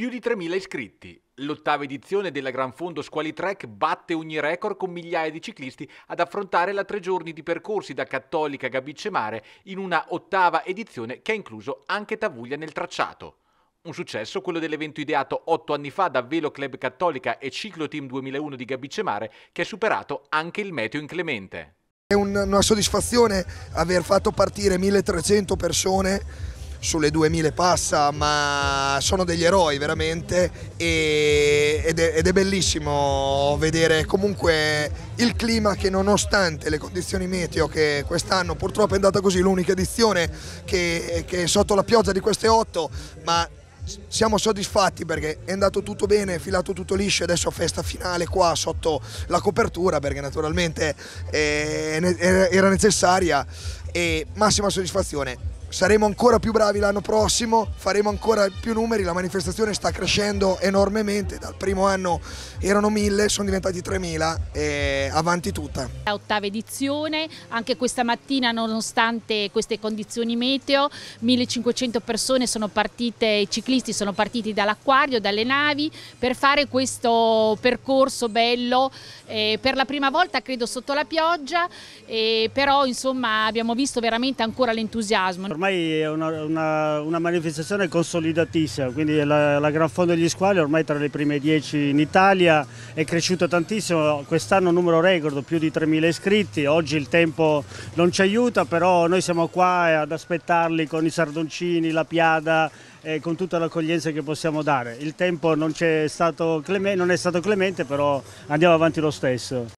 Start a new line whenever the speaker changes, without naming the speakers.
Più di 3.000 iscritti. L'ottava edizione della Gran Fondo Squali Trek batte ogni record con migliaia di ciclisti ad affrontare la tre giorni di percorsi da Cattolica a Gabicemare in una ottava edizione che ha incluso anche Tavuglia nel tracciato. Un successo quello dell'evento ideato otto anni fa da Velo Club Cattolica e Ciclo Team 2001 di Gabicemare che ha superato anche il meteo inclemente.
È una soddisfazione aver fatto partire 1300 persone sulle 2000 passa, ma sono degli eroi veramente e, ed, è, ed è bellissimo vedere comunque il clima che nonostante le condizioni meteo che quest'anno purtroppo è andata così, l'unica edizione che, che è sotto la pioggia di queste 8, ma siamo soddisfatti perché è andato tutto bene, è filato tutto liscio, adesso festa finale qua sotto la copertura perché naturalmente eh, era necessaria e massima soddisfazione saremo ancora più bravi l'anno prossimo, faremo ancora più numeri, la manifestazione sta crescendo enormemente, dal primo anno erano mille, sono diventati 3000 e avanti tutta.
La ottava edizione, anche questa mattina nonostante queste condizioni meteo, 1500 persone sono partite, i ciclisti sono partiti dall'acquario, dalle navi per fare questo percorso bello eh, per la prima volta credo sotto la pioggia, eh, però insomma abbiamo visto veramente ancora l'entusiasmo
ormai è una, una, una manifestazione consolidatissima, quindi la, la, Gran Fondo degli Squali ormai tra le prime 10 in Italia è cresciuta tantissimo, quest'anno numero record, più di 3.000 iscritti, oggi il tempo non ci aiuta, però noi siamo qua eh, ad aspettarli con i sardoncini, la piada, e eh, con tutta l'accoglienza che possiamo dare. Il tempo non, è stato clemente, non è stato clemente, però andiamo avanti lo stesso.